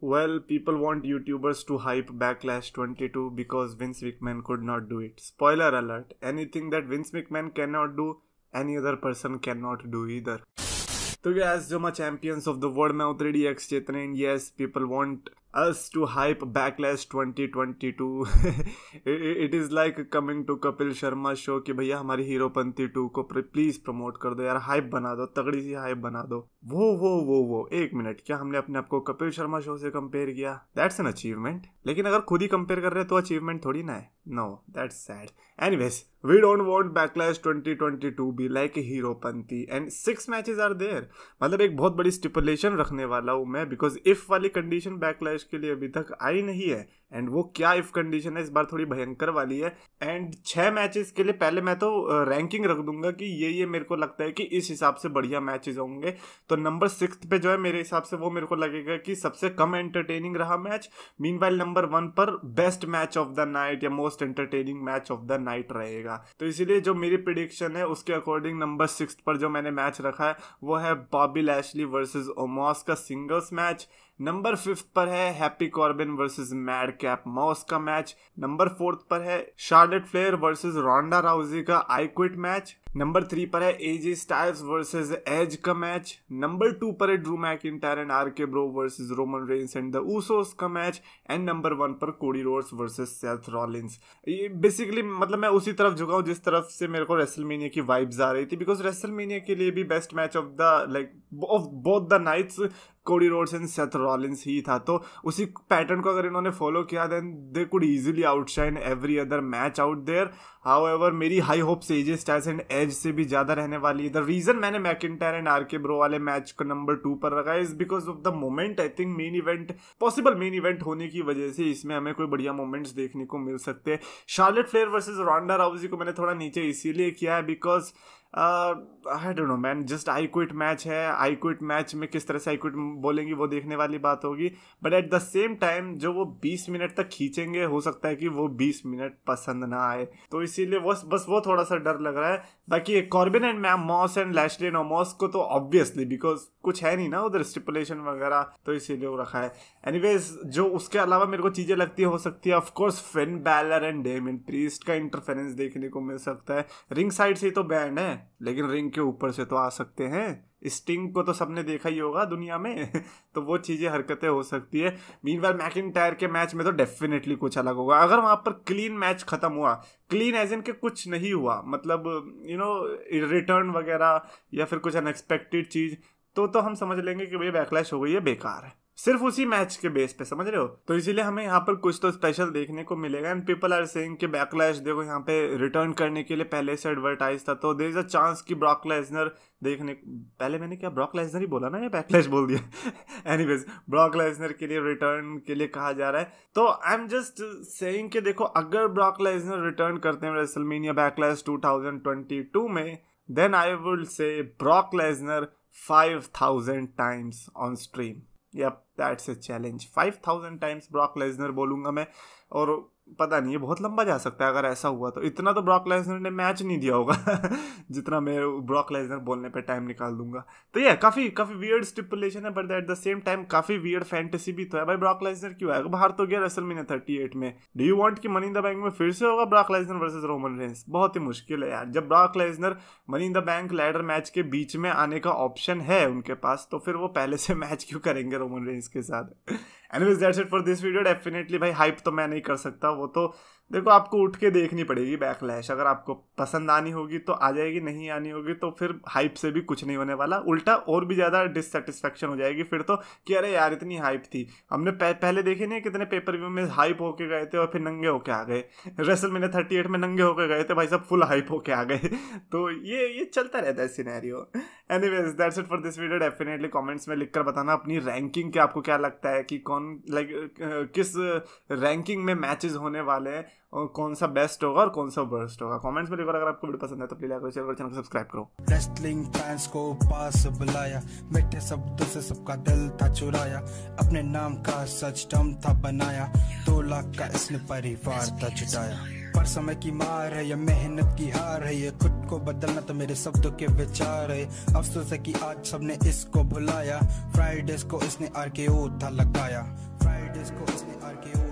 Well, people want YouTubers to hype Backlash 22 because Vince McMahon could not do it. Spoiler alert anything that Vince McMahon cannot do, any other person cannot do either. So, guys, जो मैं champions of the world में उतरेडी ex चेतन and yes people us to hype Backlash 2022. it is like coming to Kapil Sharma show कि भैया हमारी Heropanti two को please promote कर दो यार हाइप बना दो तगड़ी सी हाइप बना दो वो वो वो वो एक मिनट क्या हमने अपने आप को कपिल शर्मा शो से कंपेयर किया दैट्स एन अचीवमेंट लेकिन अगर खुद ही कंपेयर कर रहे हैं तो अचीवमेंट थोड़ी ना है no that's sad anyways we don't want backlash 2022 be like a hero panthi and six matches are there मतलब एक बहुत बड़ी स्टिपुलेशन रखने वाला हूँ मैं बिकॉज इफ वाली कंडीशन बैकलैश इसके लिए अभी तक आई नहीं है एंड वो क्या इफ कंडीशन है इस बार थोड़ी भयंकर वाली है एंड छह मैचेस के लिए पहले मैं तो रैंकिंग रख दूंगा कि ये ये मेरे को लगता है कि इस हिसाब से बढ़िया मैचेस होंगे तो नंबर सिक्स पे जो है मेरे हिसाब से वो मेरे को लगेगा कि सबसे कम एंटरटेनिंग रहा match meanwhile number one पर best match of the night या most entertaining match of the night रहेगा तो इसीलिए जो मेरी प्रिडिक्शन है उसके अकॉर्डिंग नंबर सिक्स पर जो मैंने मैच रखा है वो है बॉबी लैशली वर्सेज ओमॉस का सिंगल्स मैच नंबर फिफ्थ पर है Happy Corbin versus Mad Night Cap Moss का मैच नंबर फोर्थ पर है Charlotte Flair versus Ronda Rousey का I quit match number three पर है एजे स्टाइल्स वर्सेस एज का मैच नंबर टू पर है Drew Mac McIntyre and R K Bro versus Roman Reigns and the Usos का match and number one पर Cody Rhodes versus Seth Rollins ये basically मतलब मैं उसी तरफ झुका हूँ जिस तरफ से मेरे को रेसलमेनिया की वाइब्स आ रही थी बिकॉज रेसलमेनिया के लिए भी best match of the like of both the nights Cody Rhodes and Seth Rollins ही था तो उसी पैटर्न को अगर इन्होंने फॉलो किया then they could easily outshine every other match out there however मेरी हाई होप्स एजे स्टाइल्स एंड एज से भी ज़्यादा रहने वाली है द रीज़न मैंने McIntyre and R K Bro वाले मैच को नंबर टू पर रखा is because of the moment I think main event possible main event होने की वजह से इसमें हमें कोई बढ़िया मोमेंट्स देखने को मिल सकते हैं Charlotte Flair versus Ronda Rousey को मैंने थोड़ा नीचे इसीलिए किया है because I don't know man just I quit match है आई क्विट मैच में किस तरह से आई क्विट बोलेंगी वो देखने वाली बात होगी but at the same time जो वो 20 मिनट तक खींचेंगे हो सकता है कि वो 20 मिनट पसंद ना आए तो इसीलिए वो बस वो थोड़ा सा डर लग रहा है बाकी कॉर्बिन एंड मैम मॉस एंड लैशली मॉस को तो ऑब्वियसली बिकॉज कुछ है नहीं ना उधर स्टिपुलेशन वगैरह तो इसीलिए वो रखा है एनी जो उसके अलावा मेरे को चीज़ें लगती हो सकती है of course Finn Balor and Damian Priest का इंटरफेरेंस देखने को मिल सकता है रिंग साइड से तो बैंड है लेकिन रिंग के ऊपर से तो आ सकते हैं स्टिंग को तो सबने देखा ही होगा दुनिया में तो वो चीज़ें हरकतें हो सकती है मीन वाल मैकिन टायर के मैच में तो डेफिनेटली कुछ अलग होगा अगर वहाँ पर क्लीन मैच ख़त्म हुआ क्लीन एज इन के कुछ नहीं हुआ मतलब यू नो रिटर्न वगैरह या फिर कुछ अनएक्सपेक्टेड चीज़ तो तो हम समझ लेंगे कि भैया बैकलैश हो गई है बेकार है सिर्फ उसी मैच के बेस पे समझ रहे हो तो इसीलिए हमें यहाँ पर कुछ तो स्पेशल देखने को मिलेगा एंड पीपल आर सेइंग कि बैकलैश देखो यहाँ पे रिटर्न करने के लिए पहले से एडवर्टाइज था तो देर इज अ चांस कि ब्रॉक लेजनर देखने पहले मैंने क्या ब्रॉक लेजनर ही बोला ना या बैकलैश बोल दिया एनी वेज ब्रॉक लेजनर के लिए रिटर्न के लिए कहा जा रहा है तो आई एम जस्ट सेइंग कि देखो अगर ब्रॉक लेजनर रिटर्न करते हैं रेसलमीनिया बैकलैश टू में then I would say Brock Lesnar 5000 times on stream yup that's a challenge five thousand times Brock Lesnar बोलूंगा मैं और पता नहीं ये बहुत लंबा जा सकता है अगर ऐसा हुआ तो इतना तो ब्रॉक लेसनर ने मैच नहीं दिया होगा जितना मैं ब्रॉक लेसनर बोलने पे टाइम निकाल दूंगा तो ये काफ़ी काफ़ी वियर्ड स्टिपुलेशन है but at the same time काफ़ी वियर्ड फैंटेसी भी तो है भाई ब्रॉक लेसनर क्यों आएगा बाहर तो गया रसल मीना थर्टी एट में डू यू वॉन्ट कि मनी इन द बैंक में फिर से होगा Brock Lesnar versus Roman Reigns बहुत ही मुश्किल है यार जब Brock Lesnar Money in the Bank ladder match के बीच में आने का ऑप्शन है उनके पास तो फिर वो पहले से मैच क्यों करेंगे रोमन रेंस के साथ anyways that's it for this video definitely भाई हाइप तो मैं नहीं कर सकता वो तो देखो आपको उठ के देखनी पड़ेगी बैकलैश अगर आपको पसंद आनी होगी तो आ जाएगी नहीं आनी होगी तो फिर हाइप से भी कुछ नहीं होने वाला उल्टा और भी ज़्यादा डिससेटिस्फेक्शन हो जाएगी फिर तो कि अरे यार इतनी हाइप थी हमने पह, पहले देखे नहीं कितने पेपर व्यू में हाइप होके गए थे और फिर नंगे होके आ गए रेसल मैंने थर्टी एट में नंगे होके गए थे भाई सब फुल हाइप होके आ गए तो ये ये चलता रहता है scenario anyways that's it for this video definitely comments में लिख कर बताना अपनी रैंकिंग के आपको क्या लगता है कि कौन लाइक किस रैंकिंग में मैचेज होने वाले हैं और कौन सा बेस्ट होगा और कौन सा वर्स्ट होगा कमेंट्स में लिखकर अगर आपको वीडियो पसंद है तो प्लीज लाइक शेयर करो चैनल को सब्सक्राइब करो रेस्टलिंग फैंस को पास बुलाया मीठे शब्दों से सबका दिल था चुराया अपने नाम का सच टम था बनाया दो लाख का इसने परिवार था जुटाया पर समय की मार है या मेहनत की हार है ये खुद को बदलना तो मेरे शब्दों के विचार है अफसोस है कि आज सबने इसको भुलाया फ्राइडेज को इसने आर था लगाया फ्राइडेज को इसने आर